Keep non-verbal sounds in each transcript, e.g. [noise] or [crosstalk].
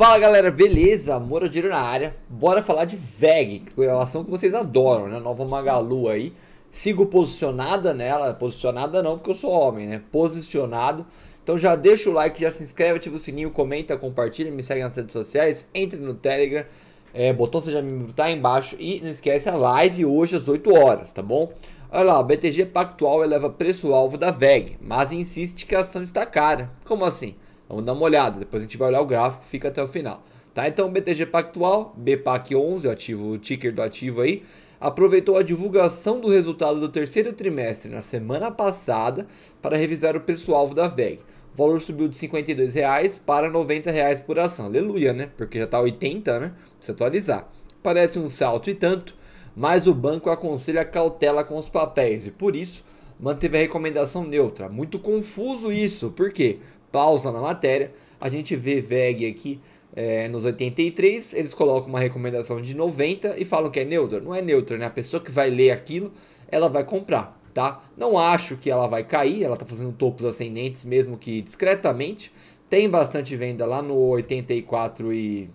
Fala galera, beleza? Moradiro na área. Bora falar de VEG, que é uma ação que vocês adoram, né? Nova Magalu aí. Sigo posicionada nela, posicionada não, porque eu sou homem, né? Posicionado. Então já deixa o like, já se inscreve, ativa o sininho, comenta, compartilha, me segue nas redes sociais, entre no Telegram. É, botão seja membro tá aí embaixo e não esquece a live hoje às 8 horas, tá bom? Olha lá, BTG Pactual eleva preço-alvo da VEG, mas insiste que a ação está cara. Como assim? Vamos dar uma olhada, depois a gente vai olhar o gráfico, fica até o final. Tá, então BTG Pactual, BPAC11, o ativo, o ticker do ativo aí, aproveitou a divulgação do resultado do terceiro trimestre na semana passada para revisar o preço-alvo da VEG. O valor subiu de R$ reais para R$ reais por ação. Aleluia, né? Porque já está 80, né? Precisa atualizar. Parece um salto e tanto, mas o banco aconselha cautela com os papéis e por isso manteve a recomendação neutra. Muito confuso isso, por quê? pausa na matéria, a gente vê VEG aqui é, nos 83, eles colocam uma recomendação de 90 e falam que é neutra. Não é neutra, né? A pessoa que vai ler aquilo, ela vai comprar, tá? Não acho que ela vai cair, ela tá fazendo topos ascendentes mesmo que discretamente. Tem bastante venda lá no 84 e...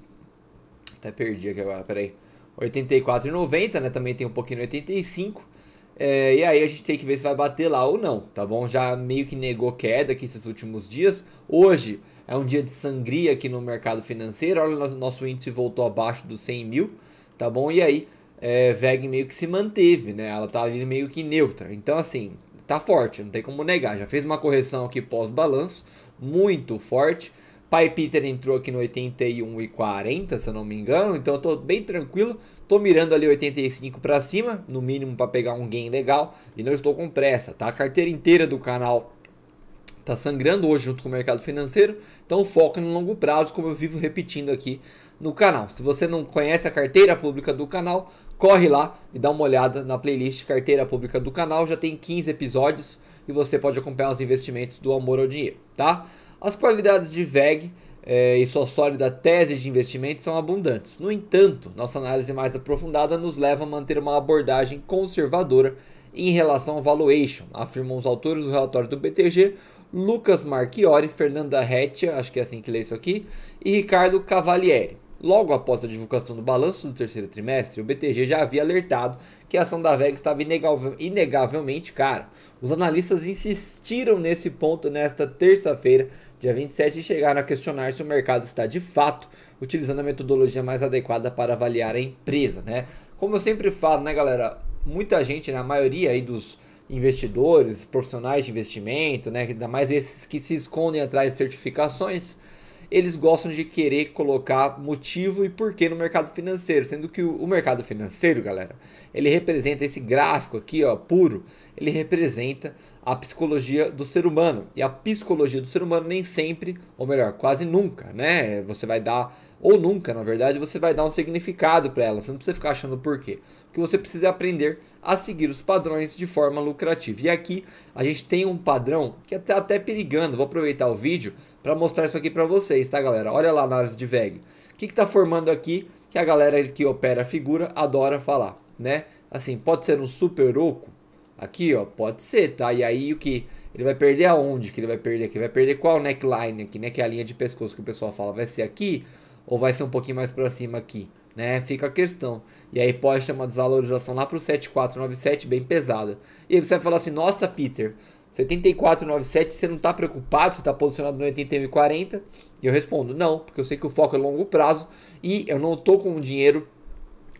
Até perdi aqui agora, peraí. 84 e 90, né? Também tem um pouquinho no 85. É, e aí a gente tem que ver se vai bater lá ou não, tá bom? Já meio que negou queda aqui esses últimos dias. Hoje é um dia de sangria aqui no mercado financeiro. Olha, nosso índice voltou abaixo dos 100 mil, tá bom? E aí é, VEG meio que se manteve, né? Ela tá ali meio que neutra. Então, assim, tá forte, não tem como negar. Já fez uma correção aqui pós-balanço, muito forte. Pai Peter entrou aqui no 81,40, se eu não me engano, então eu tô bem tranquilo. Tô mirando ali 85 para cima, no mínimo para pegar um gain legal, e não estou com pressa, tá? A carteira inteira do canal tá sangrando hoje junto com o mercado financeiro, então foca no longo prazo, como eu vivo repetindo aqui no canal. Se você não conhece a carteira pública do canal, corre lá e dá uma olhada na playlist Carteira Pública do canal, já tem 15 episódios e você pode acompanhar os investimentos do amor ao dinheiro, tá? As qualidades de VEG eh, e sua sólida tese de investimento são abundantes. No entanto, nossa análise mais aprofundada nos leva a manter uma abordagem conservadora em relação ao valuation, afirmam os autores do relatório do BTG, Lucas Marchiori, Fernanda Retia, acho que é assim que lê isso aqui, e Ricardo Cavalieri. Logo após a divulgação do balanço do terceiro trimestre, o BTG já havia alertado que a ação da VEG estava inegavelmente cara. Os analistas insistiram nesse ponto nesta terça-feira, dia 27, e chegaram a questionar se o mercado está de fato utilizando a metodologia mais adequada para avaliar a empresa, né? Como eu sempre falo, né, galera, muita gente, na né, maioria aí dos investidores, profissionais de investimento, né, ainda mais esses que se escondem atrás de certificações, eles gostam de querer colocar motivo e porquê no mercado financeiro, sendo que o, mercado financeiro, galera, ele representa esse gráfico aqui, ó, puro, ele representa a psicologia do ser humano. E a psicologia do ser humano nem sempre, ou melhor, quase nunca, né? Você vai dar, ou nunca, na verdade, você vai dar um significado para ela. Você não precisa ficar achando por quê. Porque você precisa é aprender a seguir os padrões de forma lucrativa. E aqui a gente tem um padrão que está é até perigando. Vou aproveitar o vídeo para mostrar isso aqui para vocês, tá, galera? Olha lá a análise de VEG. O que está formando aqui que a galera que opera a figura adora falar, né? Assim, pode ser um super oco, Aqui, ó, pode ser, tá? E aí o que? Ele vai perder aonde que ele vai perder aqui? Vai perder qual neckline aqui, né? Que é a linha de pescoço que o pessoal fala. Vai ser aqui ou vai ser um pouquinho mais pra cima aqui, né? Fica a questão. E aí pode ter uma desvalorização lá pro 7497 bem pesada. E aí você vai falar assim, nossa, Peter, 7497, você não tá preocupado? Você tá posicionado no 80 40 E eu respondo, não, porque eu sei que o foco é longo prazo e eu não tô com o dinheiro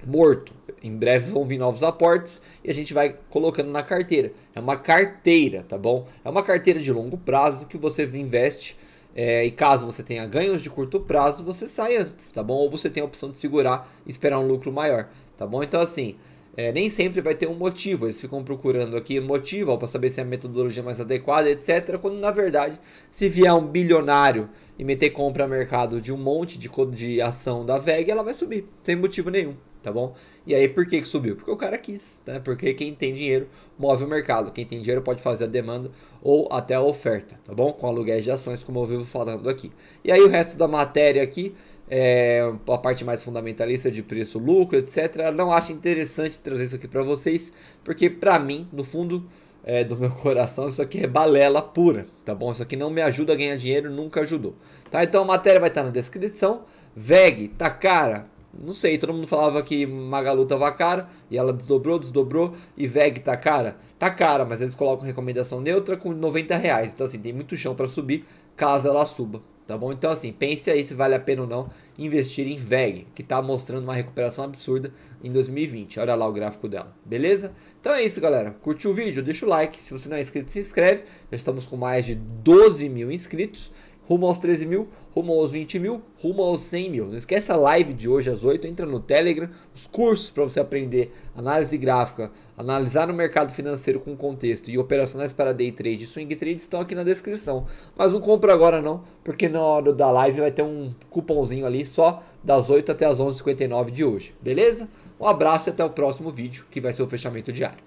morto. Em breve vão vir novos aportes e a gente vai colocando na carteira. É uma carteira, tá bom? É uma carteira de longo prazo que você investe é, e caso você tenha ganhos de curto prazo, você sai antes, tá bom? Ou você tem a opção de segurar e esperar um lucro maior, tá bom? Então, assim, é, nem sempre vai ter um motivo. Eles ficam procurando aqui motivo para saber se é a metodologia mais adequada, etc. Quando na verdade, se vier um bilionário e meter compra mercado de um monte de, de ação da VEG, ela vai subir, sem motivo nenhum tá bom? E aí por que, que subiu? Porque o cara quis, né? Porque quem tem dinheiro move o mercado, quem tem dinheiro pode fazer a demanda ou até a oferta, tá bom? Com aluguéis de ações, como eu vivo falando aqui. E aí o resto da matéria aqui, é, a parte mais fundamentalista de preço, lucro, etc. Não acho interessante trazer isso aqui para vocês, porque para mim, no fundo, é, do meu [laughs] coração, isso aqui é balela pura, tá bom? Isso aqui não me ajuda a ganhar dinheiro, nunca ajudou, tá? Então a matéria vai estar tá na descrição. VEG tá cara, não sei, todo mundo falava que Magalu tava cara e ela desdobrou, desdobrou e VEG tá cara. Tá cara, mas eles colocam recomendação neutra com 90 reais. Então assim, tem muito chão para subir caso ela suba, tá bom? Então assim, pense aí se vale a pena ou não investir em VEG, que tá mostrando uma recuperação absurda em 2020. Olha lá o gráfico dela, beleza? Então é isso galera, curtiu o vídeo? Deixa o like, se você não é inscrito se inscreve. Já estamos com mais de 12 mil inscritos rumo aos 13 mil, rumo aos 20 mil, rumo aos 100 mil. Não esquece a live de hoje às 8, entra no Telegram, os cursos para você aprender análise gráfica, analisar o mercado financeiro com contexto e operacionais para day trade e swing trade estão aqui na descrição. Mas não compra agora não, porque na hora da live vai ter um cupomzinho ali só das 8 até as 11h59 de hoje, beleza? Um abraço e até o próximo vídeo, que vai ser o fechamento diário.